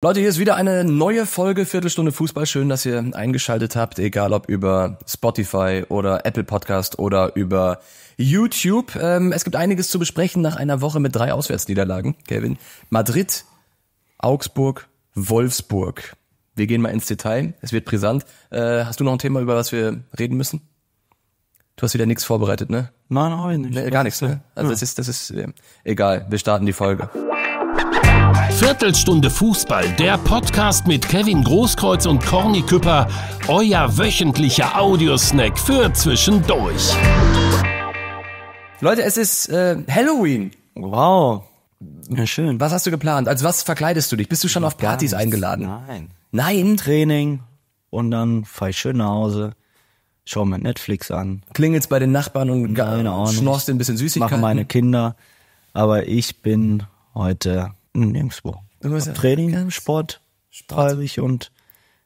Leute, hier ist wieder eine neue Folge Viertelstunde Fußball. Schön, dass ihr eingeschaltet habt, egal ob über Spotify oder Apple Podcast oder über YouTube. Ähm, es gibt einiges zu besprechen nach einer Woche mit drei Auswärtsniederlagen, Kevin. Madrid, Augsburg, Wolfsburg. Wir gehen mal ins Detail. Es wird brisant. Äh, hast du noch ein Thema, über was wir reden müssen? Du hast wieder nichts vorbereitet, ne? Nein, habe ich nicht. Nee, gar nichts, ne? Also ja. das ist, das ist äh, egal. Wir starten die Folge. Viertelstunde Fußball, der Podcast mit Kevin Großkreuz und Corny Küpper, euer wöchentlicher Audiosnack für zwischendurch. Leute, es ist äh, Halloween. Wow. Ja, schön. Was hast du geplant? Als was verkleidest du dich? Bist du schon auf Partys eingeladen? Nein. Nein? Training und dann fahre ich schön nach Hause schau mir Netflix an. Klingelst bei den Nachbarn und Nein, schnorst ein bisschen Süßigkeiten. Machen meine Kinder. Aber ich bin heute hm, nirgendwo. Ab Training, Sport, Sport, treibe ich und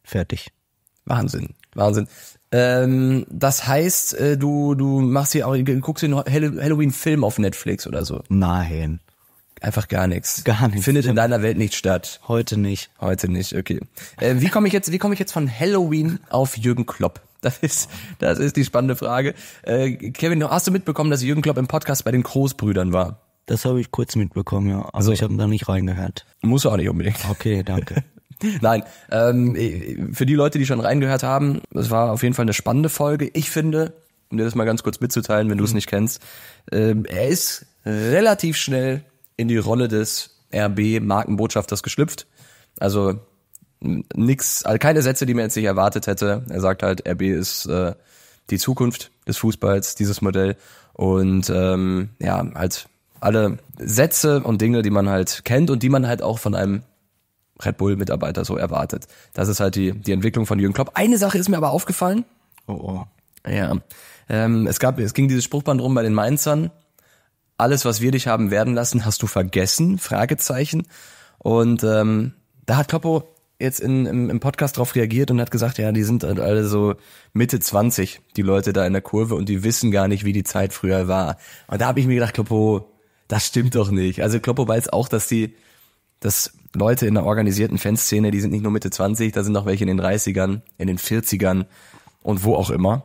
fertig. Wahnsinn, Wahnsinn. Ähm, das heißt, äh, du, du machst hier auch, guckst dir einen Halloween-Film auf Netflix oder so? Nein. Einfach gar nichts. Gar nichts. Findet in deiner Welt nicht statt. Heute nicht. Heute nicht, okay. Äh, wie komme ich jetzt, wie komme ich jetzt von Halloween auf Jürgen Klopp? Das ist, das ist die spannende Frage. Äh, Kevin, hast du mitbekommen, dass Jürgen Klopp im Podcast bei den Großbrüdern war? Das habe ich kurz mitbekommen, ja. Aber also, ich habe da nicht reingehört. Muss auch nicht unbedingt. Okay, danke. Nein, ähm, äh, für die Leute, die schon reingehört haben, das war auf jeden Fall eine spannende Folge. Ich finde, um dir das mal ganz kurz mitzuteilen, wenn du es mhm. nicht kennst, ähm, er ist relativ schnell in die Rolle des RB-Markenbotschafters geschlüpft. Also nix, also keine Sätze, die man jetzt nicht erwartet hätte. Er sagt halt, RB ist äh, die Zukunft des Fußballs, dieses Modell. Und ähm, ja, halt alle Sätze und Dinge, die man halt kennt und die man halt auch von einem Red Bull-Mitarbeiter so erwartet. Das ist halt die, die Entwicklung von Jürgen Klopp. Eine Sache ist mir aber aufgefallen. Oh, oh. Ja. Ähm, es gab, es ging dieses Spruchband rum bei den Mainzern. Alles, was wir dich haben werden lassen, hast du vergessen? Fragezeichen. Und ähm, da hat Kloppo jetzt in, im, im Podcast drauf reagiert und hat gesagt, ja, die sind halt alle so Mitte 20, die Leute da in der Kurve und die wissen gar nicht, wie die Zeit früher war. Und da habe ich mir gedacht, Kloppo, das stimmt doch nicht. Also Kloppo weiß auch, dass die, dass Leute in der organisierten Fanszene, die sind nicht nur Mitte 20, da sind auch welche in den 30ern, in den 40ern und wo auch immer.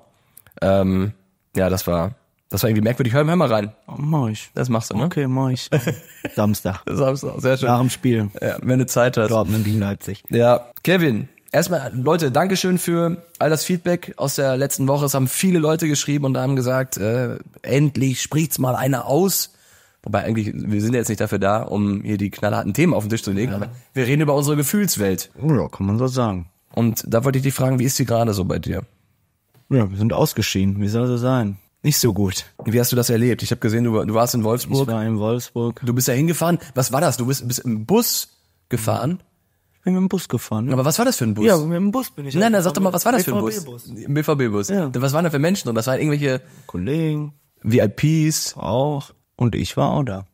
Ähm, ja, das war, das war irgendwie merkwürdig. Hör, hör mal rein. Oh, mach ich. Das machst du, ne? Okay, mach ich. Samstag. Samstag, sehr schön. Nach dem Spiel. Ja, wenn du Zeit hast. Dortmund in Leipzig. Ja, Kevin. Erstmal, Leute, Dankeschön für all das Feedback aus der letzten Woche. Es haben viele Leute geschrieben und haben gesagt, äh, endlich spricht's mal einer aus Wobei eigentlich, wir sind jetzt nicht dafür da, um hier die knallharten Themen auf den Tisch zu legen, ja. aber wir reden über unsere Gefühlswelt. Ja, kann man so sagen. Und da wollte ich dich fragen, wie ist die gerade so bei dir? Ja, wir sind ausgeschieden. Wie soll so sein? Nicht so gut. Wie hast du das erlebt? Ich habe gesehen, du, du, warst in Wolfsburg. Ich war in Wolfsburg. Du bist da hingefahren. Was war das? Du bist, bist im Bus gefahren? Ich bin mit dem Bus gefahren. Ne? Aber was war das für ein Bus? Ja, mit dem Bus bin ich. Nein, halt nein, sag doch mal, was war das für ein Bus? bvb Bus. BVB-Bus. Ja. Was waren da für Menschen drin? Das waren irgendwelche... Kollegen. VIPs. Auch. Und ich war auch da.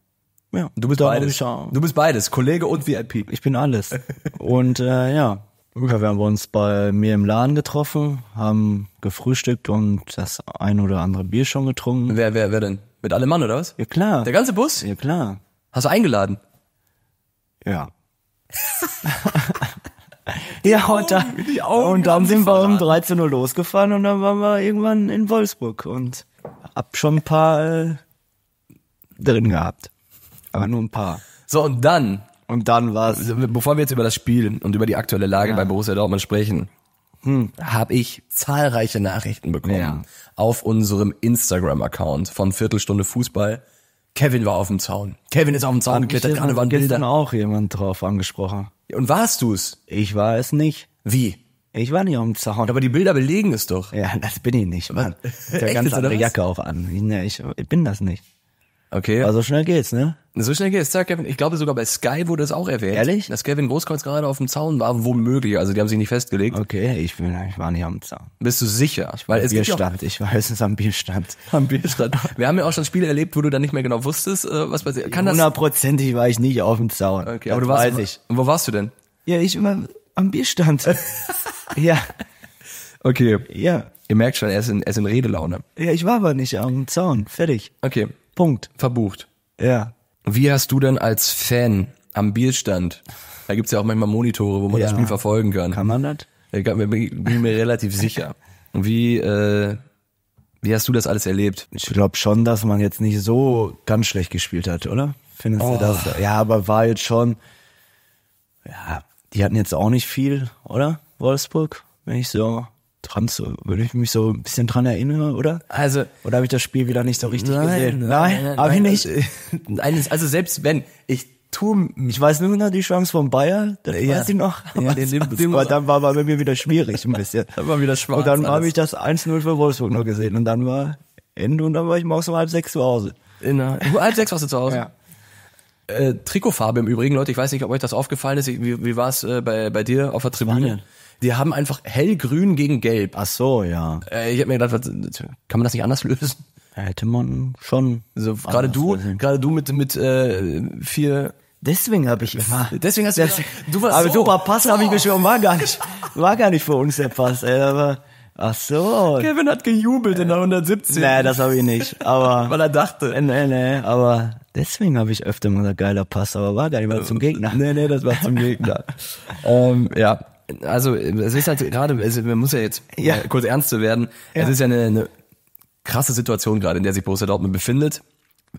Ja, du bist auch beides. Auch, du bist beides, Kollege und VIP. Ich bin alles. und äh, ja, ungefähr wir haben uns bei mir im Laden getroffen, haben gefrühstückt und das ein oder andere Bier schon getrunken. Wer, wer, wer denn? Mit allem Mann oder was? Ja klar. Der ganze Bus? Ja klar. Hast du eingeladen? Ja. ja, und, da, und dann sind wir um 13 Uhr losgefahren und dann waren wir irgendwann in Wolfsburg und hab schon ein paar äh, drin gehabt. Aber nur ein paar. So, und dann. Und dann war's. Bevor wir jetzt über das Spiel und über die aktuelle Lage ja. bei Borussia Dortmund sprechen, hm. habe ich zahlreiche Nachrichten bekommen ja. auf unserem Instagram-Account von Viertelstunde Fußball. Kevin war auf dem Zaun. Kevin ist auf dem Zaun geklettert, gerade waren Bilder. auch jemand drauf angesprochen. Und warst du's? Ich war es nicht. Wie? Ich war nicht auf dem Zaun. Aber die Bilder belegen es doch. Ja, das bin ich nicht. Mann. Ich habe ja ganz andere Jacke auch an. Ich, ich bin das nicht. Okay. Also schnell geht's, ne? So schnell geht's, ja, Kevin. Ich glaube sogar bei Sky wurde es auch erwähnt. Ehrlich? Dass Kevin Großkreuz gerade auf dem Zaun war, womöglich. Also die haben sich nicht festgelegt. Okay, ich, bin, ich war nicht am Zaun. Bist du sicher? Weil am es Bierstand, ich war höchstens am Bierstand. Am Bierstand. Wir haben ja auch schon Spiele erlebt, wo du dann nicht mehr genau wusstest, äh, was passiert. Kann Hundertprozentig war ich nicht auf dem Zaun. Okay, aber du warst. Weiß ich. Wo warst du denn? Ja, ich immer am Bierstand. ja. Okay. Ja. Ihr merkt schon, er ist in, er ist in Redelaune. Ja, ich war aber nicht am Zaun. Fertig. Okay. Punkt. Verbucht. Ja. Wie hast du denn als Fan am Bierstand, da gibt's ja auch manchmal Monitore, wo man ja. das Spiel verfolgen kann. Kann man das? Ich bin mir relativ sicher. Wie, äh, wie hast du das alles erlebt? Ich glaube schon, dass man jetzt nicht so ganz schlecht gespielt hat, oder? Findest oh. du das? Ja, aber war jetzt schon, ja, die hatten jetzt auch nicht viel, oder? Wolfsburg, wenn ich so Trans, würde ich mich so ein bisschen dran erinnern, oder? Also. Oder habe ich das Spiel wieder nicht so richtig nein, gesehen? Nein, nein nein, habe ich nicht. Also, nein, also selbst wenn, ich tu, ich weiß nur noch die Chance von Bayer, das ja. weiß ich noch. Ja, aber, den, den, den aber dann war bei mir wieder schwierig ein bisschen. dann war wieder schwarz. Und dann habe ich das 1-0 für Wolfsburg noch gesehen und dann war Ende und dann war ich morgens um halb sechs zu Hause. In der, halb sechs warst du zu Hause? Ja. Äh, Trikotfarbe im Übrigen, Leute, ich weiß nicht, ob euch das aufgefallen ist. Wie, wie war es äh, bei, bei dir auf der Tribüne? Spanien. Die haben einfach hellgrün gegen gelb. Ach so, ja. Äh, ich habe mir gedacht, was, kann man das nicht anders lösen? Hätte man schon. Also gerade du, gerade du mit mit äh, vier Deswegen habe ich immer. Deswegen hast du. Das, du warst aber so, super Pass habe ich geschwommen, war gar nicht, war gar nicht für uns der Pass. Ey, aber, ach so. Kevin hat gejubelt in der 117. Nee, das habe ich nicht. Aber weil er dachte. Nee, nee, aber deswegen habe ich öfter mal gesagt, geiler Pass, aber war gar nicht mal zum Gegner. Nee, nee, das war zum Gegner. ähm, ja, also es ist halt gerade, es, man muss ja jetzt ja. kurz ernst zu werden, ja. es ist ja eine, eine krasse Situation gerade, in der sich Borussia Dortmund befindet.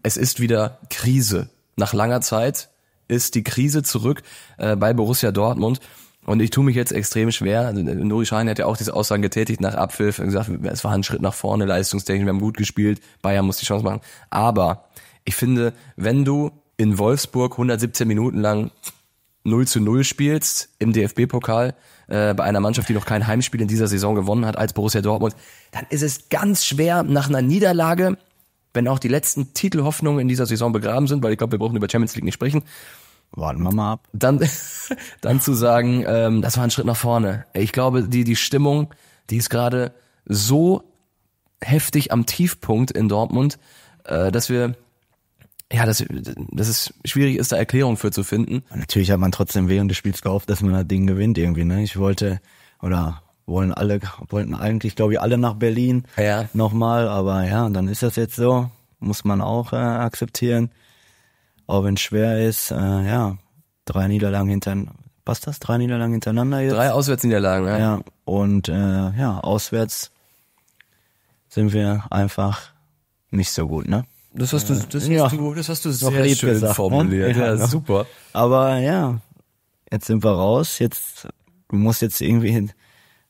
Es ist wieder Krise. Nach langer Zeit ist die Krise zurück äh, bei Borussia Dortmund. Und ich tue mich jetzt extrem schwer. Also, äh, Nuri Schein hat ja auch diese Aussagen getätigt nach Abpfiff und gesagt, es war ein Schritt nach vorne, leistungstechnisch, wir haben gut gespielt, Bayern muss die Chance machen. Aber ich finde, wenn du in Wolfsburg 117 Minuten lang 0 zu 0 spielst im DFB-Pokal äh, bei einer Mannschaft, die noch kein Heimspiel in dieser Saison gewonnen hat als Borussia Dortmund, dann ist es ganz schwer nach einer Niederlage, wenn auch die letzten Titelhoffnungen in dieser Saison begraben sind, weil ich glaube, wir brauchen über Champions League nicht sprechen. Warten wir mal ab. Dann, dann zu sagen, ähm, das war ein Schritt nach vorne. Ich glaube, die, die Stimmung, die ist gerade so heftig am Tiefpunkt in Dortmund, äh, dass wir ja, das, das ist schwierig, ist da Erklärung für zu finden. Natürlich hat man trotzdem während des Spiels gehofft, dass man das Ding gewinnt irgendwie. Ne? Ich wollte oder wollen alle wollten eigentlich, glaube ich, alle nach Berlin ja. nochmal, aber ja, dann ist das jetzt so, muss man auch äh, akzeptieren. Auch wenn es schwer ist, äh, ja, drei Niederlagen hintereinander. Passt das? Drei Niederlagen hintereinander jetzt? Drei Auswärtsniederlagen, ja. ja. Und äh, ja, auswärts sind wir einfach nicht so gut, ne? Das hast du, äh, das ja. hast du, das hast du sehr, sehr schön gesagt, ne? formuliert. Ne? Ja, ja, super. Aber ja, jetzt sind wir raus. Jetzt, du musst jetzt irgendwie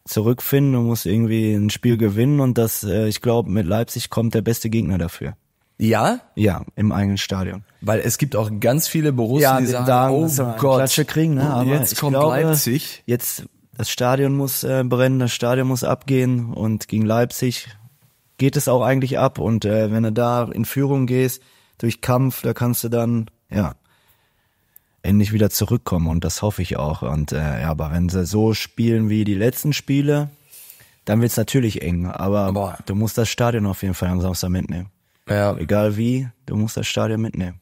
zurückfinden, du musst irgendwie ein Spiel gewinnen und das, äh, ich glaube, mit Leipzig kommt der beste Gegner dafür. Ja? Ja, im eigenen Stadion. Weil es gibt auch ganz viele Borussen, ja, die sagen, da oh Gott, Klatsche kriegen, ne? Oh, aber jetzt kommt glaube, Leipzig. Jetzt das Stadion muss äh, brennen, das Stadion muss abgehen und gegen Leipzig geht es auch eigentlich ab. Und äh, wenn du da in Führung gehst, durch Kampf, da kannst du dann, ja, endlich wieder zurückkommen. Und das hoffe ich auch. Und äh, ja, aber wenn sie so spielen wie die letzten Spiele, dann wird's natürlich eng. Aber Boah. du musst das Stadion auf jeden Fall am Samstag mitnehmen. Ja. Egal wie, du musst das Stadion mitnehmen.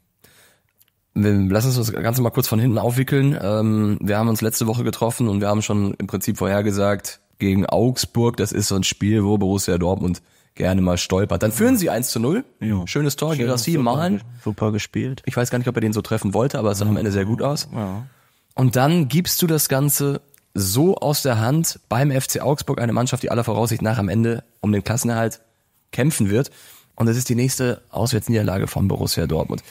Lass uns das Ganze mal kurz von hinten aufwickeln. Ähm, wir haben uns letzte Woche getroffen und wir haben schon im Prinzip vorhergesagt, gegen Augsburg, das ist so ein Spiel, wo Borussia Dortmund gerne mal stolpert. Dann führen sie 1 zu 0. Ja. Schönes Tor, Schön, Gerassi, Malen. Super gespielt. Ich weiß gar nicht, ob er den so treffen wollte, aber es sah ja. am Ende sehr gut aus. Ja. Und dann gibst du das Ganze so aus der Hand beim FC Augsburg, eine Mannschaft, die aller Voraussicht nach am Ende um den Klassenerhalt kämpfen wird. Und das ist die nächste Auswärtsniederlage von Borussia Dortmund.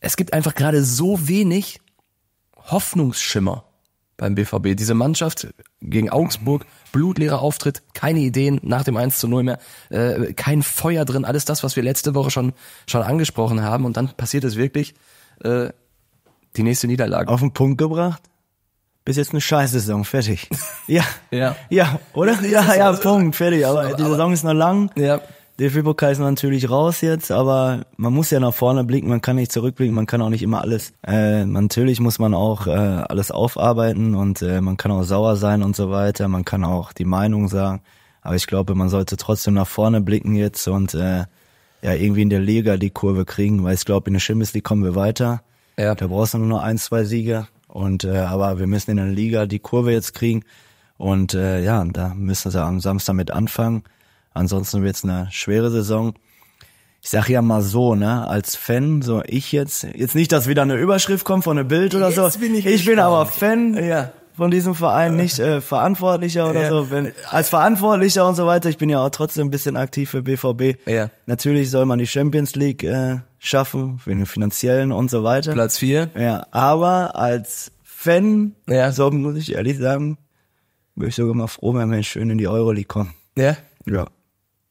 Es gibt einfach gerade so wenig Hoffnungsschimmer beim BVB. Diese Mannschaft gegen Augsburg, blutleerer Auftritt, keine Ideen nach dem 1 zu 0 mehr, äh, kein Feuer drin, alles das, was wir letzte Woche schon, schon angesprochen haben. Und dann passiert es wirklich, äh, die nächste Niederlage. Auf den Punkt gebracht? bis jetzt eine scheiß Saison, fertig. Ja. ja. Ja, oder? Ja, ja, Punkt, fertig. Aber die Saison ist noch lang. Ja der Fibroka ist natürlich raus jetzt, aber man muss ja nach vorne blicken, man kann nicht zurückblicken, man kann auch nicht immer alles. Äh, natürlich muss man auch äh, alles aufarbeiten und äh, man kann auch sauer sein und so weiter, man kann auch die Meinung sagen. Aber ich glaube, man sollte trotzdem nach vorne blicken jetzt und äh, ja irgendwie in der Liga die Kurve kriegen, weil ich glaube, in der Champions League kommen wir weiter. Ja. Da brauchst du nur noch ein, zwei Siege. Und äh, aber wir müssen in der Liga die Kurve jetzt kriegen. Und äh, ja, da müssen sie am Samstag mit anfangen. Ansonsten wird es eine schwere Saison. Ich sag ja mal so, ne, als Fan, so ich jetzt, jetzt nicht, dass wieder eine Überschrift kommt von einem Bild oder jetzt so. Bin ich, ich bin aber Fan. Ja von diesem Verein nicht äh, Verantwortlicher oder ja. so. Wenn, als Verantwortlicher und so weiter, ich bin ja auch trotzdem ein bisschen aktiv für BVB. Ja. Natürlich soll man die Champions League äh, schaffen, für den finanziellen und so weiter. Platz vier. Ja, aber als Fan, ja. so muss ich ehrlich sagen, bin ich sogar mal froh, wenn wir schön in die Euroleague kommen. Ja? Ja.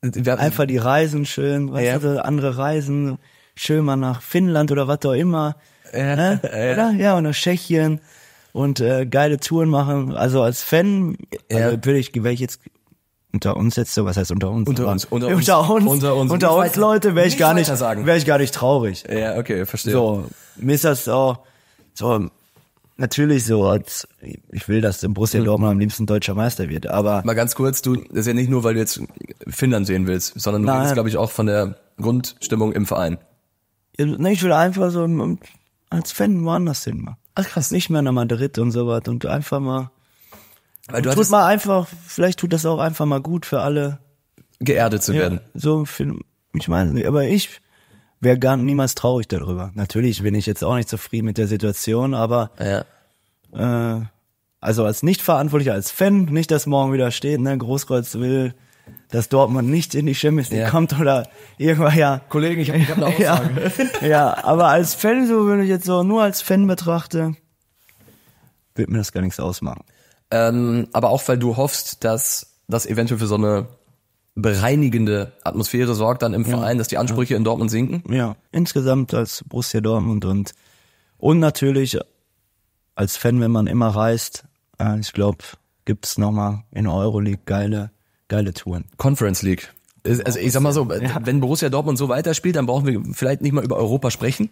Einfach die Reisen schön, weißt ja. du, andere Reisen, schön mal nach Finnland oder was auch immer. Ja, ne? ja. Oder? ja und nach Tschechien und äh, geile Touren machen. Also als Fan, also ja. natürlich wäre ich jetzt unter uns jetzt so, was heißt unter uns? Unter uns, unter uns, unter uns, unter uns, unter uns Leute, wäre ich gar nicht, wäre ich gar nicht traurig. Ja, okay, verstehe. So, mir ist das auch, so, natürlich so, als ich will, dass im Borussia hm. Dortmund am liebsten deutscher Meister wird, aber. Mal ganz kurz, du, das ist ja nicht nur, weil du jetzt Finnland sehen willst, sondern du nein. redest, glaube ich, auch von der Grundstimmung im Verein. Ja, ich will einfach so als Fan woanders hin machen. Ach krass. Nicht mehr nach Madrid und so was und einfach mal. Weil du tut mal einfach, vielleicht tut das auch einfach mal gut für alle. Geerdet zu ja, werden. So, ich meine, aber ich, wäre gar niemals traurig darüber. Natürlich bin ich jetzt auch nicht zufrieden mit der Situation, aber ja. äh, also als Nicht-Verantwortlicher, als Fan, nicht, dass morgen wieder steht, ne, Großkreuz will, dass Dortmund nicht in die Champions League ja. kommt oder irgendwann, ja. Kollegen, ich habe hab eine Aussage. Ja, ja, aber als Fan, so wenn ich jetzt so nur als Fan betrachte, wird mir das gar nichts ausmachen. Ähm, aber auch, weil du hoffst, dass das eventuell für so eine bereinigende Atmosphäre sorgt dann im ja. Verein, dass die Ansprüche ja. in Dortmund sinken? Ja, insgesamt als Borussia Dortmund und, und natürlich als Fan, wenn man immer reist, äh, ich glaube, gibt's nochmal in Euroleague geile, geile Touren. Conference League. Also ich sag mal so, ja. wenn Borussia Dortmund so weiterspielt, dann brauchen wir vielleicht nicht mal über Europa sprechen.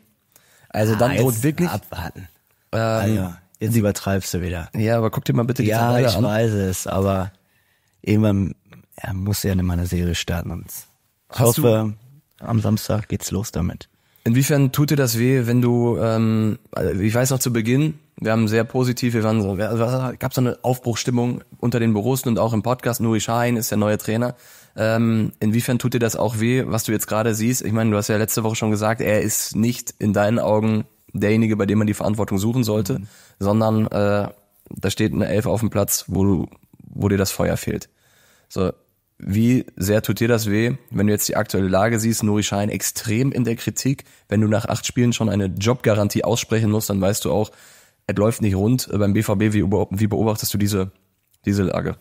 Also ah, dann droht wirklich... Abwarten. Ähm, ah, Jetzt übertreibst du wieder. Ja, aber guck dir mal bitte die ja, Tabelle an. Ja, ich weiß es, aber irgendwann er muss ja in meiner Serie starten und ich Hast hoffe, am Samstag geht's los damit. Inwiefern tut dir das weh, wenn du, ähm, also ich weiß noch zu Beginn, wir haben sehr positiv, wir waren so, also gab so eine Aufbruchstimmung unter den Büros und auch im Podcast. Nuri Sahin ist der neue Trainer. Ähm, inwiefern tut dir das auch weh, was du jetzt gerade siehst? Ich meine, du hast ja letzte Woche schon gesagt, er ist nicht in deinen Augen derjenige, bei dem man die Verantwortung suchen sollte, mhm. sondern äh, da steht eine Elf auf dem Platz, wo du, wo dir das Feuer fehlt. So, wie sehr tut dir das weh, wenn du jetzt die aktuelle Lage siehst? Nuri Schein extrem in der Kritik. Wenn du nach acht Spielen schon eine Jobgarantie aussprechen musst, dann weißt du auch, es läuft nicht rund beim BVB. Wie, beobachtest du diese, diese Lage?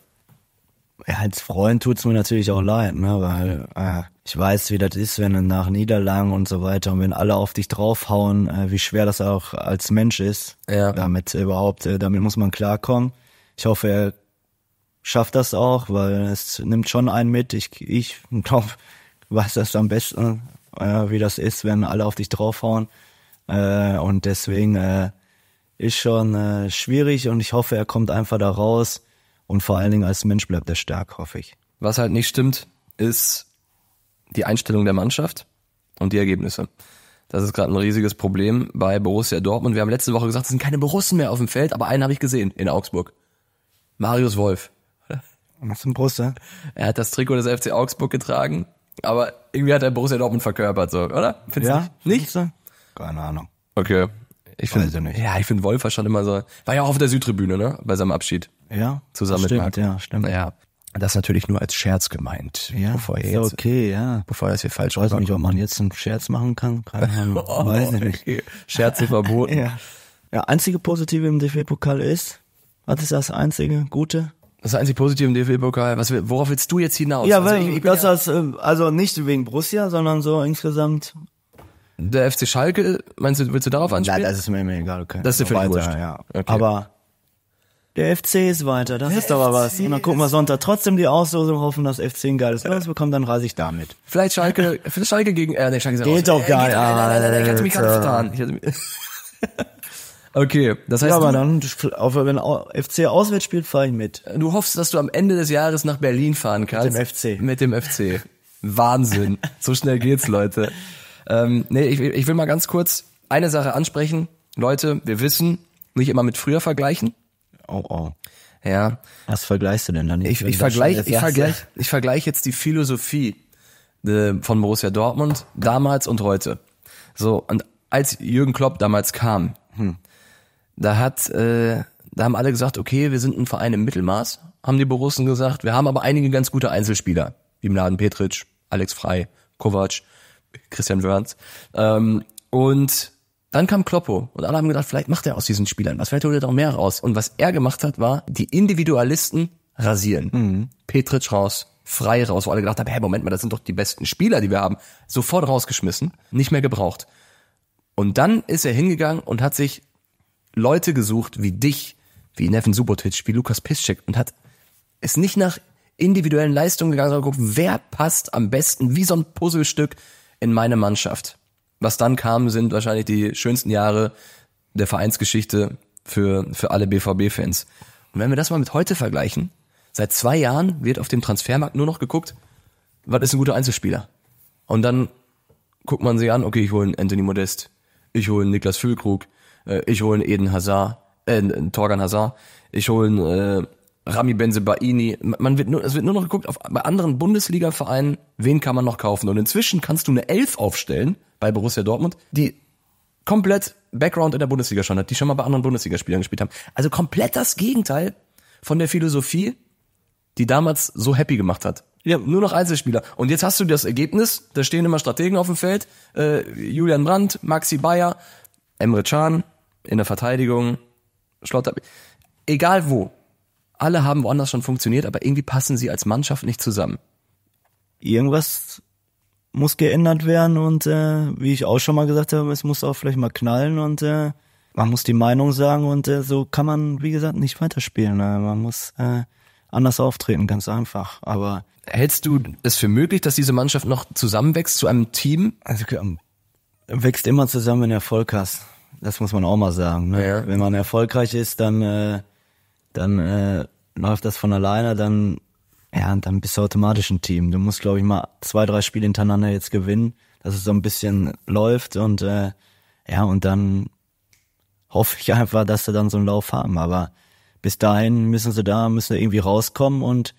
Ja, als Freund tut's mir natürlich auch leid, ne? weil äh, ich weiß, wie das ist, wenn nach Niederlagen und so weiter und wenn alle auf dich draufhauen, äh, wie schwer das auch als Mensch ist. Ja. Damit überhaupt, äh, damit muss man klarkommen. Ich hoffe, er schafft das auch, weil es nimmt schon einen mit. Ich, ich glaube, weiß das am besten, äh, wie das ist, wenn alle auf dich draufhauen. Äh, und deswegen äh, ist schon äh, schwierig und ich hoffe, er kommt einfach da raus. Und vor allen Dingen als Mensch bleibt er stark, hoffe ich. Was halt nicht stimmt, ist die Einstellung der Mannschaft und die Ergebnisse. Das ist gerade ein riesiges Problem bei Borussia Dortmund. Wir haben letzte Woche gesagt, es sind keine Borussen mehr auf dem Feld, aber einen habe ich gesehen in Augsburg. Marius Wolf. Was ein Brüste. Er hat das Trikot des FC Augsburg getragen, aber irgendwie hat er Borussia Dortmund verkörpert, so, oder? Findest ja, nicht? nicht? Keine Ahnung. Okay. Ich finde, also ja, ich finde Wolfer schon immer so, war ja auch auf der Südtribüne, ne, bei seinem Abschied. Ja. Zusammen mit Marc. ja, stimmt. Ja. Das natürlich nur als Scherz gemeint. Ja, bevor er jetzt, okay, ja. Bevor das hier falsch Weiß nicht, ob man jetzt einen Scherz machen kann. Keine oh, Weiß ich nicht. Okay. Scherze verboten. ja. ja, einzige Positive im DFB-Pokal ist, was ist das einzige Gute? Das einzige Positive im DFB-Pokal. Was, worauf willst du jetzt hinaus? Ja, also, weil ich, ich das, ja das, also nicht wegen Borussia, sondern so insgesamt. Der FC Schalke, meinst du, willst du darauf anspielen? Nein, das ist mir, egal. Okay. Das ist dir völlig wurscht. Ja. Okay. Aber der FC ist weiter, das der ist aber was. und dann gucken wir Sonntag trotzdem die Auslosung, hoffen, dass FC ein geiles Los bekommt, dann reise ich damit. Vielleicht Schalke, vielleicht Schalke gegen, äh, nee, Schalke ist Geht doch gar nicht. Ich hatte mich gerade vertan. Okay, das heißt. Ja, aber dann, wenn FC auswärts spielt, fahre ich mit. Du hoffst, dass du am Ende des Jahres nach Berlin fahren kannst. Mit dem FC. Mit dem FC. Wahnsinn. so schnell geht's, Leute. Ähm, nee, ich, ich will mal ganz kurz eine Sache ansprechen. Leute, wir wissen, nicht immer mit früher vergleichen. Oh, oh. Ja. Was vergleichst du denn dann? Ich, ich, vergleich, ich, vergleich, ich vergleiche jetzt die Philosophie äh, von Borussia Dortmund damals und heute. So, und als Jürgen Klopp damals kam, hm. Da hat, äh, da haben alle gesagt, okay, wir sind ein Verein im Mittelmaß, haben die Borussen gesagt. Wir haben aber einige ganz gute Einzelspieler, wie Mladen Petric, Alex Frei, Kovac, Christian Wörns. Ähm, und dann kam Kloppo und alle haben gedacht, vielleicht macht er aus diesen Spielern was, vielleicht holt er doch mehr raus. Und was er gemacht hat, war, die Individualisten rasieren. Mhm. Petric raus, Frei raus, wo alle gedacht haben, hey, Moment mal, das sind doch die besten Spieler, die wir haben. Sofort rausgeschmissen, nicht mehr gebraucht. Und dann ist er hingegangen und hat sich Leute gesucht wie dich, wie Neven Subotic, wie Lukas Piszczek und hat es nicht nach individuellen Leistungen gegangen, sondern geguckt, wer passt am besten wie so ein Puzzlestück in meine Mannschaft. Was dann kam, sind wahrscheinlich die schönsten Jahre der Vereinsgeschichte für, für alle BVB-Fans. Und wenn wir das mal mit heute vergleichen, seit zwei Jahren wird auf dem Transfermarkt nur noch geguckt, was ist ein guter Einzelspieler? Und dann guckt man sich an, okay, ich hole einen Anthony Modest, ich hole einen Niklas Füllkrug, äh, ich hole Eden Hazard, äh, einen Torgan Hazard, ich hole äh, Rami Benzebaini. Man wird nur, es wird nur noch geguckt, auf, bei anderen Bundesliga-Vereinen, wen kann man noch kaufen. Und inzwischen kannst du eine Elf aufstellen bei Borussia Dortmund, die komplett Background in der Bundesliga schon hat, die schon mal bei anderen Bundesligaspielern gespielt haben. Also komplett das Gegenteil von der Philosophie, die damals so happy gemacht hat. Ja, nur noch Einzelspieler. Und jetzt hast du das Ergebnis, da stehen immer Strategen auf dem Feld, äh, Julian Brandt, Maxi Bayer, Emre Can, in der Verteidigung, Schlotter, egal wo. Alle haben woanders schon funktioniert, aber irgendwie passen sie als Mannschaft nicht zusammen. Irgendwas muss geändert werden und äh, wie ich auch schon mal gesagt habe, es muss auch vielleicht mal knallen und äh, man muss die Meinung sagen und äh, so kann man, wie gesagt, nicht weiterspielen. Äh, man muss äh, anders auftreten, ganz einfach. Aber hältst du es für möglich, dass diese Mannschaft noch zusammenwächst zu einem Team? Also ähm, wächst immer zusammen, wenn du Erfolg hast. Das muss man auch mal sagen. Ne? Ja. Wenn man erfolgreich ist, dann, äh, dann äh, läuft das von alleine, dann, ja, dann bist du automatisch ein Team. Du musst, glaube ich, mal zwei, drei Spiele hintereinander jetzt gewinnen, dass es so ein bisschen läuft und äh, ja, und dann hoffe ich einfach, dass sie dann so einen Lauf haben. Aber bis dahin müssen sie da, müssen sie irgendwie rauskommen und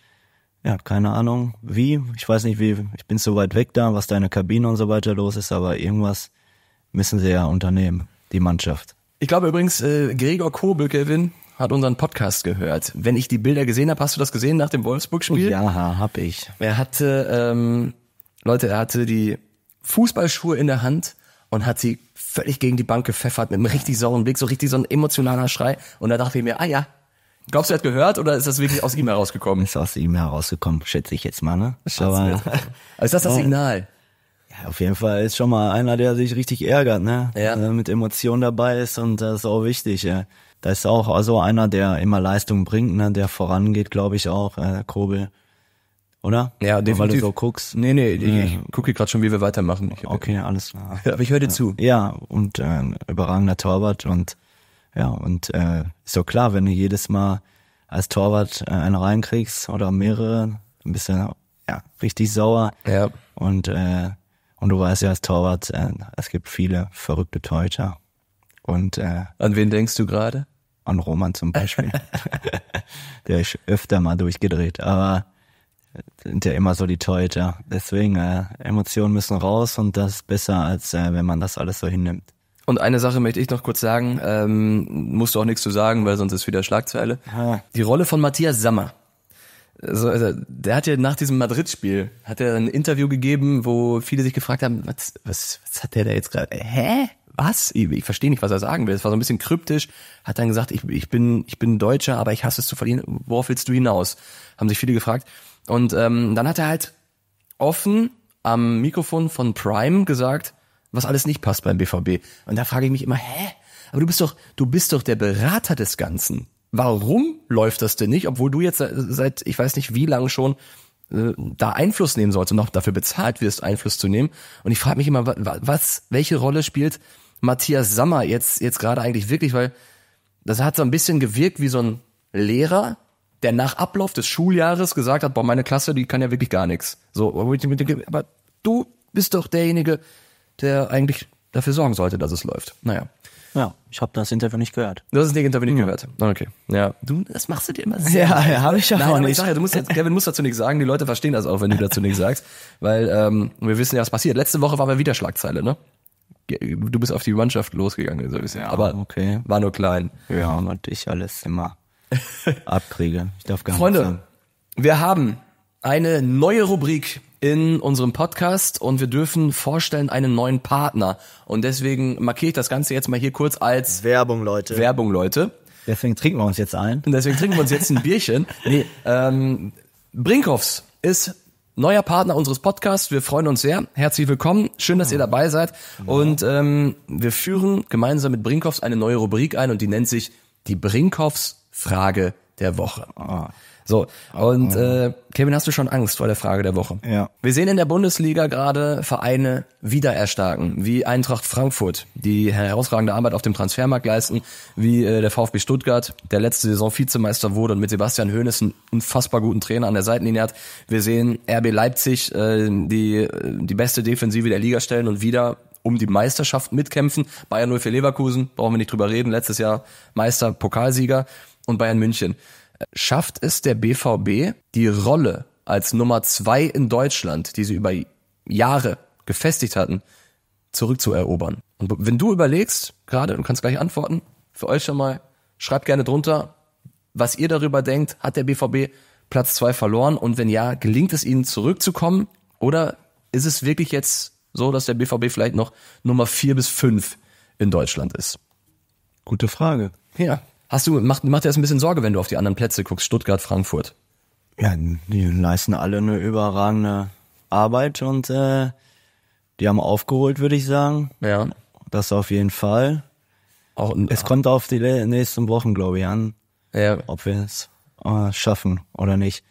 ja, keine Ahnung, wie. Ich weiß nicht, wie, ich bin so weit weg da, was deine Kabine und so weiter los ist, aber irgendwas müssen sie ja unternehmen die Mannschaft. Ich glaube übrigens, äh, Gregor Kobel, Kevin, hat unseren Podcast gehört. Wenn ich die Bilder gesehen habe, hast du das gesehen nach dem Wolfsburg-Spiel? Ja, hab ich. Er hatte, ähm, Leute, er hatte die Fußballschuhe in der Hand und hat sie völlig gegen die Bank gepfeffert mit einem richtig sauren Blick, so richtig so ein emotionaler Schrei. Und da dachte ich mir, ah ja, glaubst du, er hat gehört oder ist das wirklich aus ihm herausgekommen? Ist aus ihm herausgekommen, schätze ich jetzt mal, ne? Schätze Aber, also ist das das Signal? Auf jeden Fall ist schon mal einer, der sich richtig ärgert, ne? Ja. Äh, mit Emotionen dabei ist und das ist auch wichtig, ja. Da ist auch also einer, der immer Leistung bringt, ne? der vorangeht, glaube ich auch, äh, Kobel. Oder? Ja, definitiv. Weil du so guckst. Nee, nee, nee. ich gucke gerade schon, wie wir weitermachen. Ich, okay, alles klar. Aber ich höre dir zu. Ja, und äh, ein überragender Torwart und ja, und äh, ist doch klar, wenn du jedes Mal als Torwart äh, einen reinkriegst oder mehrere, ein bisschen ja, richtig sauer. Ja. Und äh, und du weißt ja als Torwart, äh, es gibt viele verrückte Teuter. Und äh, an wen denkst du gerade? An Roman zum Beispiel. der ist öfter mal durchgedreht, aber sind ja immer so die Teuter. Deswegen, äh, Emotionen müssen raus und das ist besser, als äh, wenn man das alles so hinnimmt. Und eine Sache möchte ich noch kurz sagen, ähm, musst du auch nichts zu sagen, weil sonst ist wieder Schlagzeile. Aha. Die Rolle von Matthias Sammer also, also, der hat ja nach diesem Madrid-Spiel, hat er ein Interview gegeben, wo viele sich gefragt haben, was, was, was hat der da jetzt gerade? Hä? Was? Ich, ich verstehe nicht, was er sagen will. Es war so ein bisschen kryptisch. Hat dann gesagt, ich, ich, bin, ich bin Deutscher, aber ich hasse es zu verlieren. Worauf willst du hinaus? Haben sich viele gefragt. Und ähm, dann hat er halt offen am Mikrofon von Prime gesagt, was alles nicht passt beim BVB. Und da frage ich mich immer, hä? Aber du bist doch, du bist doch der Berater des Ganzen warum läuft das denn nicht, obwohl du jetzt seit, ich weiß nicht wie lange schon äh, da Einfluss nehmen sollst und auch dafür bezahlt wirst, Einfluss zu nehmen. Und ich frage mich immer, was, welche Rolle spielt Matthias Sammer jetzt, jetzt gerade eigentlich wirklich, weil das hat so ein bisschen gewirkt wie so ein Lehrer, der nach Ablauf des Schuljahres gesagt hat, boah, meine Klasse, die kann ja wirklich gar nichts. So, aber du bist doch derjenige, der eigentlich dafür sorgen sollte, dass es läuft. Naja. Ja, ich habe das Interview nicht gehört. Du hast das Interview nicht ja. gehört. Okay. Ja. Du, das machst du dir immer sehr. Ja, ja habe ich ja auch nicht. Ich sag ja, du musst, jetzt, Kevin muss dazu nichts sagen. Die Leute verstehen das auch, wenn du dazu nichts sagst, weil ähm, wir wissen ja, was passiert. Letzte Woche war wir wieder Schlagzeile, ne? Du bist auf die Mannschaft losgegangen, so ein bisschen. Ja, aber okay. war nur klein. Ja, und ich alles immer abkriege. Ich darf gar nicht Freunde, wir haben eine neue Rubrik in unserem Podcast und wir dürfen vorstellen einen neuen Partner. Und deswegen markiere ich das Ganze jetzt mal hier kurz als Werbung, Leute. Werbung, Leute. Deswegen trinken wir uns jetzt ein. Und deswegen trinken wir uns jetzt ein Bierchen. Nee, ähm, Brinkhoffs ist neuer Partner unseres Podcasts. Wir freuen uns sehr. Herzlich willkommen. Schön, dass ihr dabei seid. Und ähm, wir führen gemeinsam mit Brinkhoffs eine neue Rubrik ein und die nennt sich die Brinkhoffs Frage der Woche. Ah. So, und oh. äh, Kevin, hast du schon Angst vor der Frage der Woche? Ja. Wir sehen in der Bundesliga gerade Vereine wieder erstarken, wie Eintracht Frankfurt, die herausragende Arbeit auf dem Transfermarkt leisten, wie äh, der VfB Stuttgart, der letzte Saison Vizemeister wurde und mit Sebastian Hoeneß einen unfassbar guten Trainer an der Seitenlinie hat. Wir sehen RB Leipzig, äh, die äh, die beste Defensive der Liga stellen und wieder um die Meisterschaft mitkämpfen. Bayern 0 für Leverkusen, brauchen wir nicht drüber reden, letztes Jahr Meister, Pokalsieger und Bayern München schafft es der BVB, die Rolle als Nummer zwei in Deutschland, die sie über Jahre gefestigt hatten, zurückzuerobern. Und wenn du überlegst, gerade, du kannst gleich antworten, für euch schon mal, schreibt gerne drunter, was ihr darüber denkt, hat der BVB Platz zwei verloren und wenn ja, gelingt es ihnen zurückzukommen oder ist es wirklich jetzt so, dass der BVB vielleicht noch Nummer vier bis fünf in Deutschland ist? Gute Frage. Ja. Hast du, macht, macht dir das ein bisschen Sorge, wenn du auf die anderen Plätze guckst, Stuttgart, Frankfurt? Ja, die leisten alle eine überragende Arbeit und äh, die haben aufgeholt, würde ich sagen. Ja. Das auf jeden Fall. Auch, es kommt auf die nächsten Wochen, glaube ich, an, ja. ob wir es äh, schaffen oder nicht.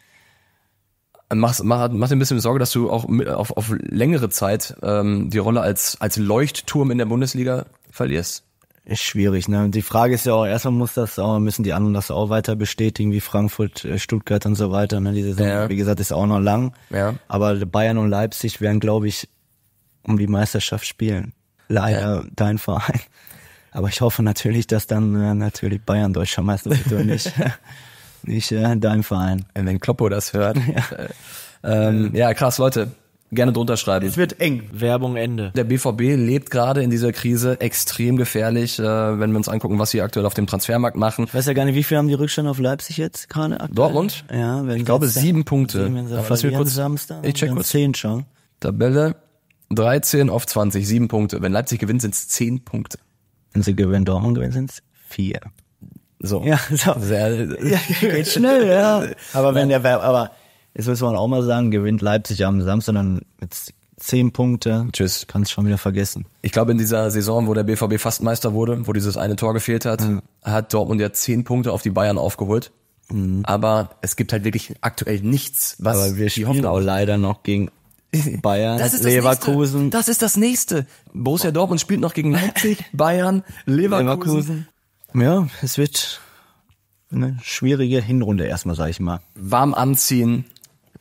Machst, mach, mach dir ein bisschen Sorge, dass du auch mit, auf, auf längere Zeit ähm, die Rolle als, als Leuchtturm in der Bundesliga verlierst ist schwierig. Ne? Die Frage ist ja auch, erstmal muss das auch, müssen die anderen das auch weiter bestätigen, wie Frankfurt, äh, Stuttgart und so weiter. Ne? Die Saison, ja. wie gesagt, ist auch noch lang. Ja. Aber Bayern und Leipzig werden, glaube ich, um die Meisterschaft spielen. Leider ja. dein Verein. Aber ich hoffe natürlich, dass dann äh, natürlich Bayern deutscher Meister wird und nicht, nicht äh, dein Verein. Wenn Kloppo das hört. Ja. Äh, ähm, ja, krass, Leute. Gerne drunter schreiben. Es wird eng. Werbung Ende. Der BVB lebt gerade in dieser Krise extrem gefährlich, äh, wenn wir uns angucken, was sie aktuell auf dem Transfermarkt machen. Ich weiß ja gar nicht, wie viel haben die Rückstand auf Leipzig jetzt gerade aktuell? Dortmund? Ja, wenn ich glaube sieben Punkte. Sieben, sie Lass mich kurz, Samstag, ich check kurz. Zehn schon. Tabelle 13 auf 20, sieben Punkte. Wenn Leipzig gewinnt, sind es zehn Punkte. Wenn sie gewinnen, Dortmund gewinnt, sind es vier. So. Ja, so. Sehr, ja, geht schnell, ja. Aber wenn der, aber Jetzt müssen wir auch mal sagen, gewinnt Leipzig am Samstag dann mit zehn Punkte. Tschüss. Kannst schon wieder vergessen. Ich glaube, in dieser Saison, wo der BVB fast Meister wurde, wo dieses eine Tor gefehlt hat, mhm. hat Dortmund ja zehn Punkte auf die Bayern aufgeholt. Mhm. Aber es gibt halt wirklich aktuell nichts, was Aber wir spielen Hoffnung. auch leider noch gegen Bayern, das das Leverkusen. Nächste. Das ist das nächste. Borussia Dortmund spielt noch gegen Leipzig, Bayern, Leverkusen. Leverkusen. Ja, es wird eine schwierige Hinrunde erstmal, sag ich mal. Warm anziehen,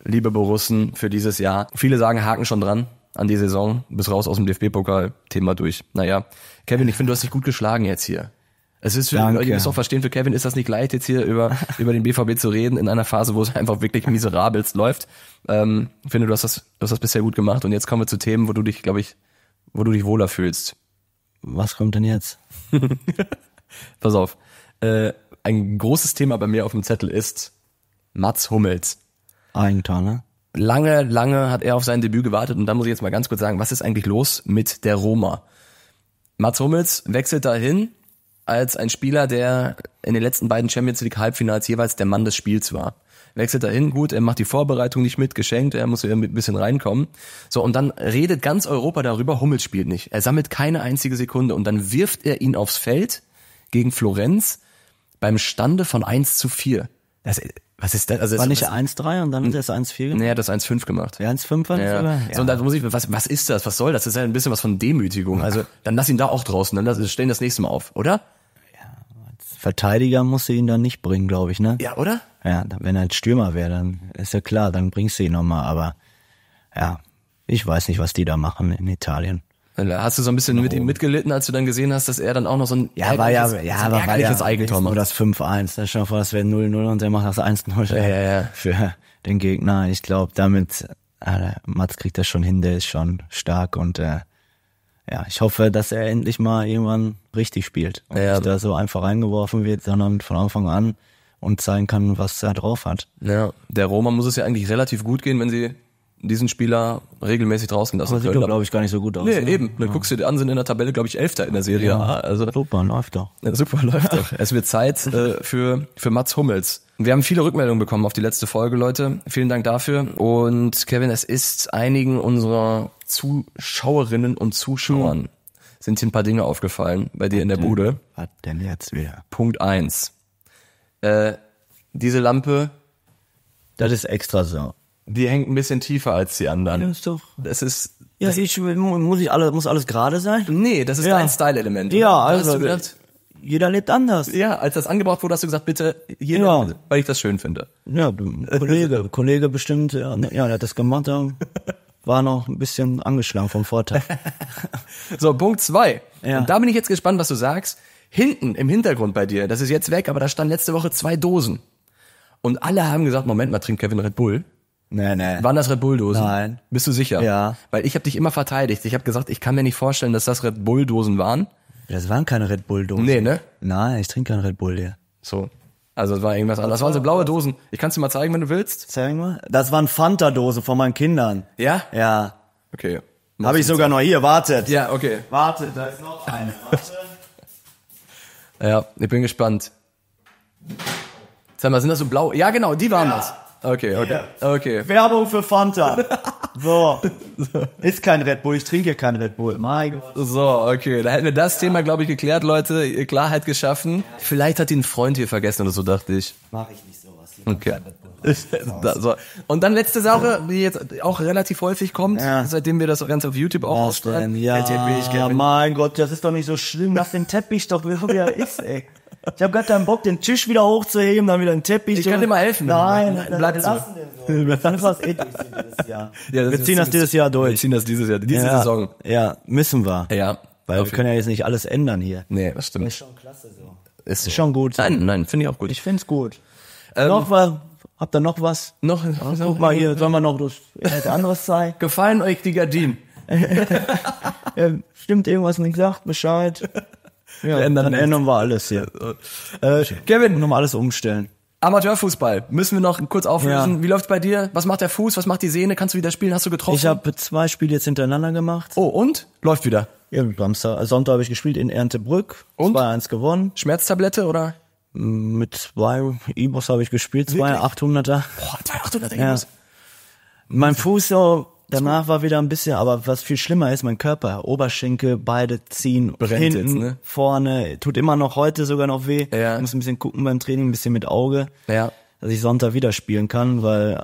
liebe Borussen, für dieses Jahr. Viele sagen, haken schon dran an die Saison, bis raus aus dem DFB-Pokal, Thema durch. Naja, Kevin, ich finde, du hast dich gut geschlagen jetzt hier. Es ist für, Danke. ihr müsst auch verstehen, für Kevin ist das nicht leicht, jetzt hier über, über den BVB zu reden, in einer Phase, wo es einfach wirklich miserabelst läuft. Ähm, ich finde, du hast, das, du hast das bisher gut gemacht und jetzt kommen wir zu Themen, wo du dich, glaube ich, wo du dich wohler fühlst. Was kommt denn jetzt? Pass auf. Äh, ein großes Thema bei mir auf dem Zettel ist Mats Hummels. Eigentor, ne? Lange, lange hat er auf sein Debüt gewartet und da muss ich jetzt mal ganz kurz sagen, was ist eigentlich los mit der Roma? Mats Hummels wechselt dahin als ein Spieler, der in den letzten beiden Champions League Halbfinals jeweils der Mann des Spiels war. Wechselt dahin, gut, er macht die Vorbereitung nicht mit, geschenkt, er muss ein bisschen reinkommen. So, und dann redet ganz Europa darüber, Hummels spielt nicht. Er sammelt keine einzige Sekunde und dann wirft er ihn aufs Feld gegen Florenz beim Stande von 1 zu 4. Das, was ist das? Also war nicht 1-3 und dann ist hm. er 1-4 gemacht? Nee, er hat das 1-5 gemacht. Ja, 1-5 war das ja. ja. So, und da muss ich, was, was ist das? Was soll das? Das ist ja ein bisschen was von Demütigung. Also, dann lass ihn da auch draußen, dann lass, stellen das nächste Mal auf, oder? Ja, Verteidiger musst du ihn dann nicht bringen, glaube ich, ne? Ja, oder? Ja, wenn er ein Stürmer wäre, dann ist ja klar, dann bringst du ihn nochmal, aber ja, ich weiß nicht, was die da machen in Italien. Äh, hast du so ein bisschen no. mit ihm genau. mitgelitten, als du dann gesehen hast, dass er dann auch noch so ein ja, war ja, ja, so war, war ja Eigentor macht? Nur das 5-1. Dann schon vor, das wäre 0-0 und der macht das 1-0 ja, ja, ja. für den Gegner. Ich glaube, damit, äh, Mats kriegt das schon hin, der ist schon stark und äh, ja, ich hoffe, dass er endlich mal irgendwann richtig spielt und ja, nicht da so einfach reingeworfen wird, sondern von Anfang an und zeigen kann, was er drauf hat. Ja, der Roma muss es ja eigentlich relativ gut gehen, wenn sie diesen Spieler regelmäßig draußen lassen Aber sieht doch, glaube ich, gar nicht so gut aus. Nee, ne? eben. Dann ja. guckst du dir an, sind in der Tabelle, glaube ich, Elfter in der Serie ja. A. Also, super, läuft doch. Ja, super, läuft doch. Es wird Zeit äh, für, für Mats Hummels. Wir haben viele Rückmeldungen bekommen auf die letzte Folge, Leute. Vielen Dank dafür. Und Kevin, es ist einigen unserer Zuschauerinnen und Zuschauern sind hier ein paar Dinge aufgefallen bei dir was in der Bude. Was denn jetzt wieder? Punkt eins. Äh, diese Lampe. Das ist extra so die hängt ein bisschen tiefer als die anderen. Das ist doch. Das ist. Ja, das ich muss ich alle, muss alles gerade sein? Nee, das ist ja. dein Style-Element. Ja, also gedacht, jeder lebt anders. Ja, als das angebracht wurde, hast du gesagt, bitte hier, ja. weil ich das schön finde. Ja, Kollege, Kollege bestimmt, ja, ne, ja, der hat das gemacht, war noch ein bisschen angeschlagen vom Vorteil. so, Punkt zwei. Ja. Und da bin ich jetzt gespannt, was du sagst. Hinten im Hintergrund bei dir, das ist jetzt weg, aber da standen letzte Woche zwei Dosen. Und alle haben gesagt, Moment mal, trinkt Kevin Red Bull? Nee, nee. Waren das Red Bull-Dosen? Nein. Bist du sicher? Ja. Weil ich habe dich immer verteidigt. Ich habe gesagt, ich kann mir nicht vorstellen, dass das Red Bull-Dosen waren. Das waren keine Red Bull-Dosen. Nee, ne? Nein, ich trinke keinen Red Bull hier. So. Also es war irgendwas anderes. Das waren so blaue Dosen. Ich kann es dir mal zeigen, wenn du willst. Zeig mal. Das waren Fanta-Dosen von meinen Kindern. Ja? Ja. Okay. Habe ich sogar sein. noch hier, wartet. Ja, okay. Wartet, da ist noch eine. Warte. ja, ich bin gespannt. Sag mal, sind das so blau? Ja, genau, die waren ja. das. Okay, okay. Yeah. okay. Werbung für Fanta. So. Ist kein Red Bull, ich trinke kein Red Bull. Mein Gott. So, okay. Da hätten wir das ja. Thema, glaube ich, geklärt, Leute. Klarheit geschaffen. Vielleicht hat ihn ein Freund hier vergessen oder so, dachte ich. Mach ich nicht sowas. Hier okay. Da, so. Und dann letzte Sache, die jetzt auch relativ häufig kommt, ja. seitdem wir das Ganze auf YouTube auch ausstrahlen. Ja, LTB, ich mein Gott, das ist doch nicht so schlimm, Lass den Teppich doch wie er ist, ey. Ich habe gerade keinen Bock, den Tisch wieder hochzuheben, dann wieder einen Teppich. Ich kann dir mal helfen. Nein, nein, nein wir lassen so. Das fast eh durch dieses Jahr. Ja, wir ziehen das dieses Jahr durch. Wir ziehen das dieses Jahr, diese ja, Saison. Ja, müssen wir. Ja. Weil wir können ja jetzt nicht alles ändern hier. Nee, das stimmt. Ist schon klasse so. Ist, schon gut. Nein, nein, finde ich auch gut. Ich finde es gut. Ähm, noch was? Habt ihr noch was? Noch, ja, guck mal hier, sollen wir noch durch anderes sein? Gefallen euch die Gardinen? Ähm, stimmt irgendwas nicht, sagt Bescheid. Ja, wir ändern dann ändern wir alles hier. Äh, äh Kevin, nochmal alles umstellen. Amateurfußball, müssen wir noch kurz auflösen. Ja. Wie läuft's bei dir? Was macht der Fuß? Was macht die Sehne? Kannst du wieder spielen? Hast du getroffen? Ich habe zwei Spiele jetzt hintereinander gemacht. Oh, und? Läuft wieder? Ja, Samstag. Sonntag habe ich gespielt in Erntebrück. Und? 2-1 gewonnen. Schmerztablette oder? Mm, mit zwei Ibos habe ich gespielt, zwei Wirklich? 800er. Boah, zwei 800er Ja. Mein Fuß so Danach war wieder ein bisschen, aber was viel schlimmer ist, mein Körper, Oberschenkel, beide ziehen, Brennt hinten, jetzt, ne? vorne, tut immer noch heute sogar noch weh. Ja. Muss ein bisschen gucken beim Training, ein bisschen mit Auge, ja. dass ich Sonntag wieder spielen kann, weil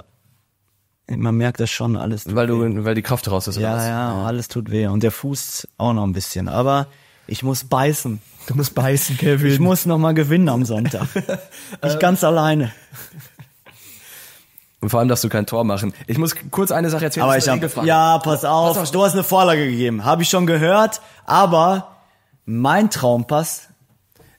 man merkt das schon alles. weil du, weh. weil die Kraft raus ist. Ja, ja, ja, alles tut weh und der Fuß auch noch ein bisschen. Aber ich muss beißen. Du musst beißen, Kevin. Ich muss noch mal gewinnen am Sonntag. ich ganz alleine. Und vor allem darfst du kein Tor machen. Ich muss kurz eine Sache erzählen. Aber ich hab, ja, pass auf, pass auf, du hast eine Vorlage gegeben. Habe ich schon gehört, aber mein Traumpass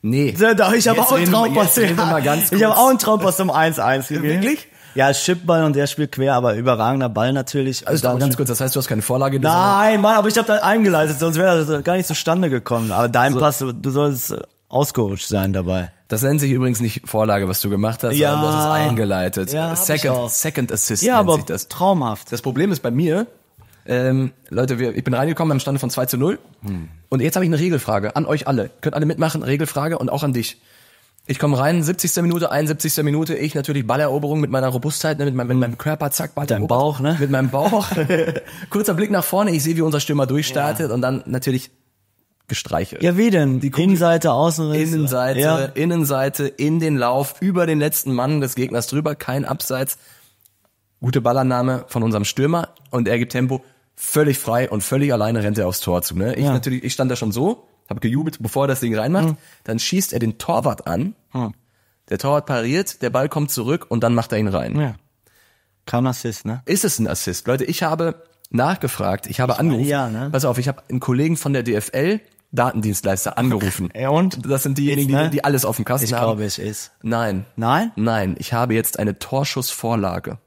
Nee. Da, ich habe auch einen Traumpass. Reden, ja. Ich habe auch einen Traumpass zum 1-1 gegeben. Wirklich? Ja, Chipball und der spielt quer, aber überragender Ball natürlich. Also ganz kurz, das heißt, du hast keine Vorlage. Nein, Mann, aber ich habe da eingeleitet, sonst wäre das gar nicht zustande gekommen. Aber dein so. Pass, du sollst ausgerutscht sein dabei. Das nennt sich übrigens nicht Vorlage, was du gemacht hast, ja. sondern du hast es eingeleitet. Ja, Second, Second Assist ja, nennt aber sich das. Traumhaft. Das Problem ist bei mir, ähm, Leute, wir, ich bin reingekommen am Stande von 2 zu 0. Hm. Und jetzt habe ich eine Regelfrage an euch alle. Könnt alle mitmachen, Regelfrage und auch an dich. Ich komme rein, 70. Minute, 71. Minute, ich natürlich Balleroberung mit meiner Robustheit, ne, mit, meinem, mit meinem hm. Körper, zack, Ball. Deinem Bauch, ne? Mit meinem Bauch. Kurzer Blick nach vorne, ich sehe, wie unser Stürmer durchstartet ja. und dann natürlich gestreichelt. Ja, wie denn? Die Kugel Innenseite, Außenriss? Innenseite, ja. Innenseite, in den Lauf, über den letzten Mann des Gegners drüber, kein Abseits. Gute Ballannahme von unserem Stürmer und er gibt Tempo völlig frei und völlig alleine rennt er aufs Tor zu. Ne? Ich ja. natürlich, ich stand da schon so, habe gejubelt, bevor er das Ding reinmacht. Mhm. Dann schießt er den Torwart an. Mhm. Der Torwart pariert, der Ball kommt zurück und dann macht er ihn rein. Ja. Kaum Assist, ne? Ist es ein Assist? Leute, ich habe nachgefragt, ich habe ich angerufen. Meine, ja, ne? Pass auf, ich habe einen Kollegen von der DFL, Datendienstleister angerufen. Ja, und? Das sind diejenigen, ne? die, die, alles auf dem Kasten ich haben. Ich glaube, es ist. Nein. Nein? Nein, ich habe jetzt eine Torschussvorlage.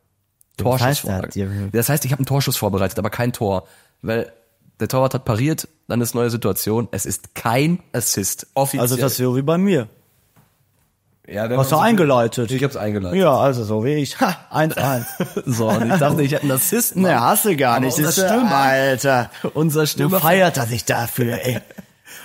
Torschussvorlage. Das heißt, ich habe einen Torschuss vorbereitet, aber kein Tor. Weil der Torwart hat pariert, dann ist neue Situation. Es ist kein Assist. Offiziell. Also das ist so wie bei mir. Ja, wenn Hast du so eingeleitet? Ich hab's eingeleitet. Ja, also so wie ich. Ha, eins. 1. so, und ich dachte, ich hätte einen Assisten. Ne, hast du gar nicht. Das stimmt, Alter. Unser Stürmer. Du feiert er sich dafür, ey.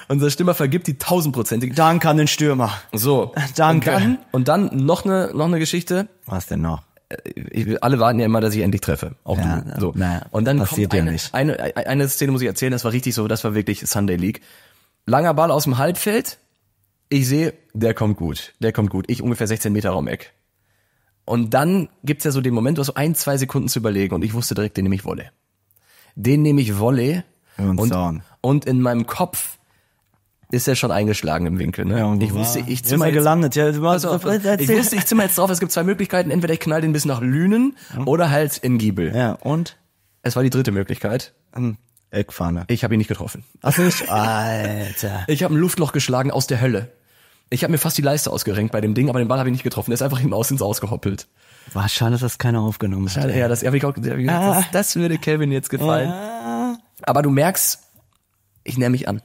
Unser Stürmer vergibt die tausendprozentig. Danke an den Stürmer. So. Danke. Und dann, und dann noch eine noch eine Geschichte. Was denn noch? Äh, ich, alle warten ja immer, dass ich endlich treffe. Auch ja, du. So. Naja, und dann passiert kommt eine, ja nicht. Eine, eine, eine Szene muss ich erzählen, das war richtig so, das war wirklich Sunday League. Langer Ball aus dem Halbfeld. Ich sehe, der kommt gut. Der kommt gut. Ich ungefähr 16 Meter Raum Eck. Und dann gibt's ja so den Moment, du hast so ein, zwei Sekunden zu überlegen. Und ich wusste direkt, den nehme ich Wolle. Den nehme ich Wolle. Und, und, und in meinem Kopf ist er schon eingeschlagen im Winkel. Ne? Ja, und ich wusste, ich zimmer jetzt, gelandet. Ja, du also, ich wusste, ich zimmer jetzt drauf. Es gibt zwei Möglichkeiten. Entweder ich knall den bis nach Lünen ja. Hm? oder halt in Giebel. Ja, und? Es war die dritte Möglichkeit. Hm. Eckfahne. Ich habe ihn nicht getroffen. Ach nicht? Alter. ich habe ein Luftloch geschlagen aus der Hölle. Ich habe mir fast die Leiste ausgerenkt bei dem Ding, aber den Ball habe ich nicht getroffen. Der ist einfach hinaus ins Ausgehoppelt. War schade, dass das keiner aufgenommen hat. ja, das, ja, wie gesagt, ah. das, das würde Kevin jetzt gefallen. Ah. Aber du merkst, ich nehme mich an.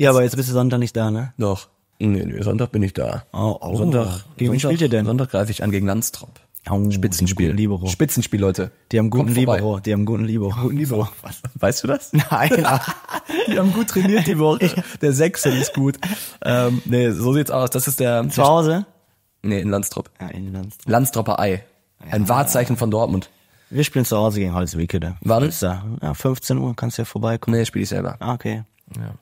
Ja, aber jetzt bist du Sonntag nicht da, ne? Doch. Nee, nee, Sonntag bin ich da. Oh, oh. Sonntag. Gegen wen spielt ihr denn? Sonntag greife ich an gegen Landstrop. Oh, Spitzenspiel. Libero. Spitzenspiel, Leute. Die haben guten Kommt Libero. Die haben guten Libero. Guten Libero. Was? Weißt du das? Nein. die haben gut trainiert die Woche. Der Sechser ist gut. Ähm, nee, so sieht's aus. Das ist der. Zu Hause? Nee, in Landstrop. Ja, in Landstrop. Landstropper Ei. Ja. Ein Wahrzeichen von Dortmund. Wir spielen zu Hause gegen Holzwickede. Wann? Ja, 15 Uhr. Kannst du ja vorbeikommen. Nee, spiele ich selber. Ah, okay. Ja.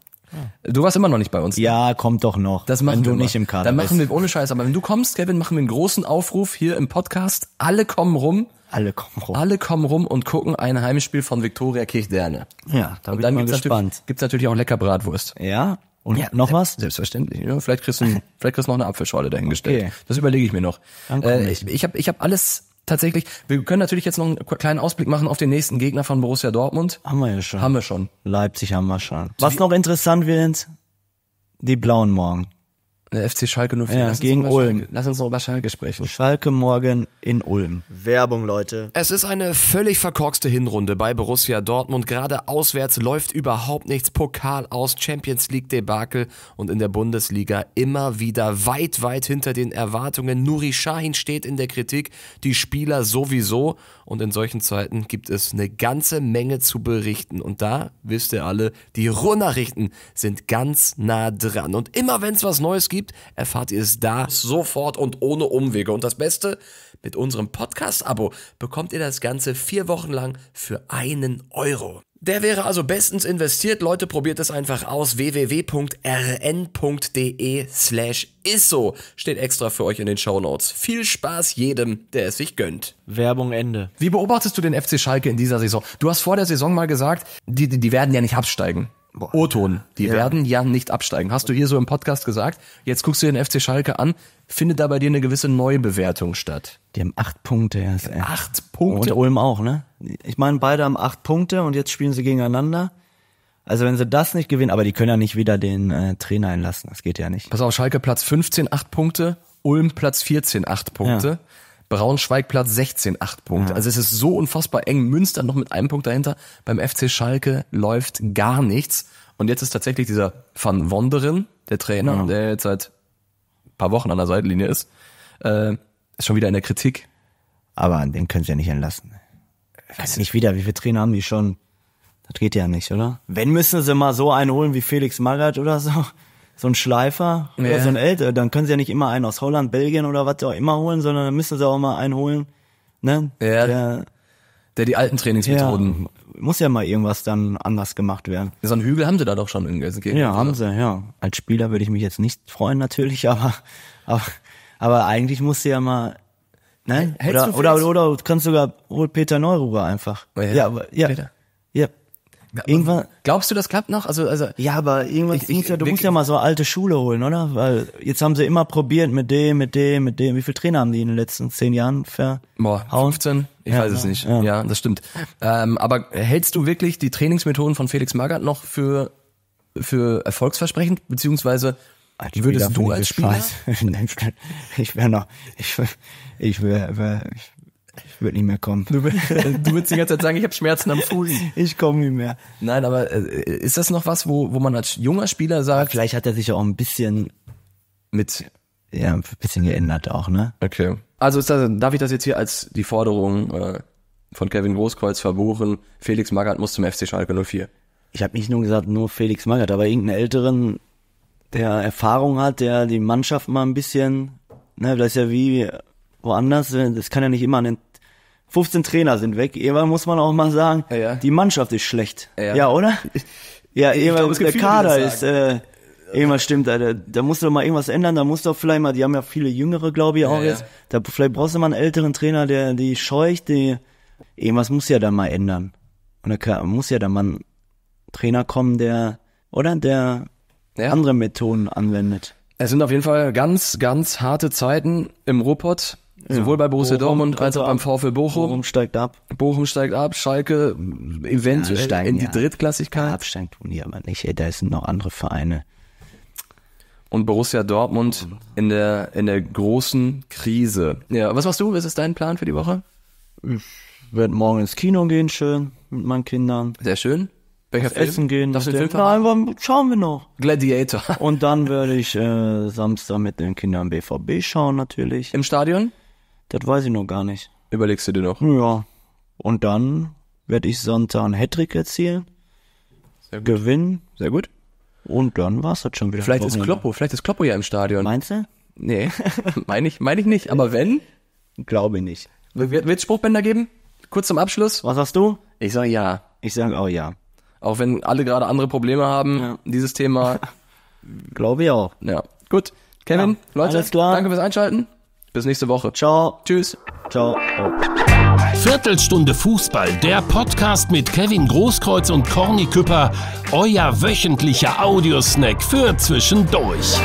Du warst immer noch nicht bei uns. Ne? Ja, kommt doch noch. Das machen wenn du wir nicht mal. im Kader. Dann machen wir ohne Scheiß. Aber wenn du kommst, Kevin, machen wir einen großen Aufruf hier im Podcast. Alle kommen rum. Alle kommen rum. Alle kommen rum und gucken ein Heimspiel von Viktoria Kirchderne. Ja, da bin und ich gespannt. Natürlich, gibt's natürlich auch lecker Bratwurst. Ja. Und ja, noch was? Selbstverständlich. Ja, vielleicht kriegst du, vielleicht kriegst du noch eine Apfelschorle dahingestellt. Okay. Das überlege ich mir noch. Äh, ich ich habe ich hab alles tatsächlich, wir können natürlich jetzt noch einen kleinen Ausblick machen auf den nächsten Gegner von Borussia Dortmund. Haben wir ja schon. Haben wir schon. Leipzig haben wir schon. Was noch interessant wird, die blauen morgen. Äh, FC Schalke 04. Ja, gegen Ulm. lass uns noch über Schalke sprechen. Schalke morgen in Ulm. Werbung, Leute. Es ist eine völlig verkorkste Hinrunde bei Borussia Dortmund. Gerade auswärts läuft überhaupt nichts. Pokal aus, Champions League Debakel und in der Bundesliga immer wieder weit, weit hinter den Erwartungen. Nuri Sahin steht in der Kritik, die Spieler sowieso. Und in solchen Zeiten gibt es eine ganze Menge zu berichten. Und da wisst ihr alle, die Ruhrnachrichten sind ganz nah dran. Und immer wenn es was Neues gibt, gibt, erfahrt ihr es da sofort und ohne Umwege. Und das Beste, mit unserem Podcast-Abo bekommt ihr das Ganze vier Wochen lang für einen Euro. Der wäre also bestens investiert. Leute, probiert es einfach aus. www.rn.de slash isso steht extra für euch in den Shownotes. Viel Spaß jedem, der es sich gönnt. Werbung Ende. Wie beobachtest du den FC Schalke in dieser Saison? Du hast vor der Saison mal gesagt, die, die, die werden ja nicht absteigen. O-Ton. Die ja. werden ja nicht absteigen. Hast du hier so im Podcast gesagt. Jetzt guckst du den FC Schalke an. Findet da bei dir eine gewisse Neubewertung statt? Die haben acht Punkte. Ja, acht Punkte? Und Ulm auch, ne? Ich meine, beide haben acht Punkte und jetzt spielen sie gegeneinander. Also wenn sie das nicht gewinnen, aber die können ja nicht wieder den äh, Trainer einlassen. Das geht ja nicht. Pass auf, Schalke Platz 15, acht Punkte. Ulm Platz 14, acht Punkte. Ja. Braunschweig Platz 16, 8 Punkte. Ja. Also es ist so unfassbar eng. Münster noch mit einem Punkt dahinter. Beim FC Schalke läuft gar nichts. Und jetzt ist tatsächlich dieser Van Wonderen, der Trainer, ja. der jetzt seit paar Wochen an der Seitenlinie ist, äh, ist schon wieder in der Kritik. Aber den können sie ja nicht entlassen. weiß also nicht wieder, wie viele Trainer haben die schon? Das geht ja nicht, oder? Wenn müssen sie mal so einen holen wie Felix Magath oder so so ein Schleifer ja. oder so ein älter, dann können sie ja nicht immer einen aus Holland, Belgien oder was auch immer holen, sondern dann müssen sie auch mal einen holen, ne? Ja. Der, der die alten Trainingsmethoden. Ja, muss ja mal irgendwas dann anders gemacht werden. So einen Hügel haben sie da doch schon in Gelsenkirchen. Ja, haben sie, ja. Als Spieler würde ich mich jetzt nicht freuen, natürlich, aber, aber, aber eigentlich musst du ja mal Ne? Oder, oder, oder, oder kannst sogar hol Peter Neururer einfach. Oh ja, ja, aber, ja. Peter. Irgendwann. Glaubst du, das klappt noch? Also, also. Ja, aber irgendwann, ich, ich, du musst ja mal so alte Schule holen, oder? Weil jetzt haben sie immer probiert mit dem, mit dem, mit dem. Wie viele Trainer haben die in den letzten zehn Jahren verhauen? 15? Ich ja, weiß es nicht. Ja. ja, das stimmt. Ähm, aber hältst du wirklich die Trainingsmethoden von Felix Magath noch für, für erfolgsversprechend? Beziehungsweise, als würdest du als Spieler? Spaß. ich wäre noch, ich, ich wäre, wär, ich ich würde nicht mehr kommen. Du, du würdest die ganze Zeit sagen, ich habe Schmerzen am Fuß. Ich komme nicht mehr. Nein, aber äh, ist das noch was, wo, wo man als junger Spieler sagt. Vielleicht hat er sich ja auch ein bisschen mit ja, ein bisschen geändert auch, ne? Okay. Also das, darf ich das jetzt hier als die Forderung äh, von Kevin Großkreuz verbuchen, Felix Magath muss zum FC Schalke 04? Ich habe nicht nur gesagt, nur Felix Magath, aber irgendeinen Älteren, der Erfahrung hat, der die Mannschaft mal ein bisschen, ne, das ist ja wie woanders, das kann ja nicht immer an den 15 Trainer sind weg. Irgendwann muss man auch mal sagen, ja, ja. die Mannschaft ist schlecht. Ja, ja oder? Ja, irgendwann der Kader ist. Äh, Irgendwas stimmt, Alter. Da musst du doch mal irgendwas ändern. Da musst du doch vielleicht mal, die haben ja viele Jüngere, glaube ich, auch jetzt. Da vielleicht brauchst du mal einen älteren Trainer, der die scheucht. Die, irgendwas muss ja dann mal ändern. Und da muss ja dann mal ein Trainer kommen, der, oder? Der andere Methoden anwendet. Es sind auf jeden Fall ganz, ganz harte Zeiten im Robot. Ja. Sowohl bei Borussia Bochum Dortmund als auch ab. beim VfL Bochum. Bochum steigt ab. Bochum steigt ab, Schalke eventuell ja, in die ja. Drittklassigkeit. Absteigen tun die aber nicht, ey, da sind noch andere Vereine. Und Borussia Dortmund in der, in der großen Krise. Ja, was machst du? Was ist dein Plan für die Woche? Ich werde morgen ins Kino gehen, schön, mit meinen Kindern. Sehr schön. Welcher Film? Essen gehen. Das du den Film Nein, warum schauen wir noch? Gladiator. Und dann werde ich äh, Samstag mit den Kindern BVB schauen natürlich. Im Stadion? Das weiß ich noch gar nicht. Überlegst du dir noch? Ja. Und dann werde ich Sonntag einen Hattrick erzielen. Sehr gut. Gewinnen. Sehr gut. Und dann war's das schon wieder. Vielleicht ist Kloppo, vielleicht ist Kloppo ja im Stadion. Meinst du? Nee, meine ich, meine ich nicht. Aber wenn? Glaube ich nicht. Wird es Spruchbänder geben? Kurz zum Abschluss. Was sagst du? Ich sage ja. Ich sage auch ja. Auch wenn alle gerade andere Probleme haben, ja. dieses Thema. Glaube ich auch. Ja. Gut. Kevin, ja. Leute, Alles klar. danke fürs Einschalten. Bis nächste Woche. Ciao. Tschüss. Ciao. Oh. Viertelstunde Fußball, der Podcast mit Kevin Großkreuz und Corny Küpper, euer wöchentlicher Audiosnack für zwischendurch.